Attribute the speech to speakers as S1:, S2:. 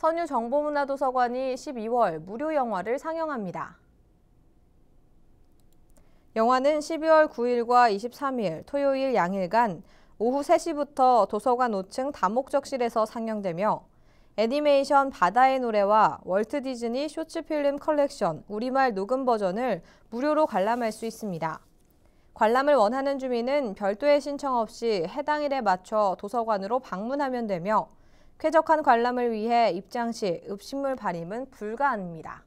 S1: 선유 정보문화도서관이 12월 무료 영화를 상영합니다. 영화는 12월 9일과 23일 토요일 양일간 오후 3시부터 도서관 5층 다목적실에서 상영되며 애니메이션 바다의 노래와 월트 디즈니 쇼츠 필름 컬렉션 우리말 녹음 버전을 무료로 관람할 수 있습니다. 관람을 원하는 주민은 별도의 신청 없이 해당일에 맞춰 도서관으로 방문하면 되며 쾌적한 관람을 위해 입장시, 읍식물 발임은 불가합니다.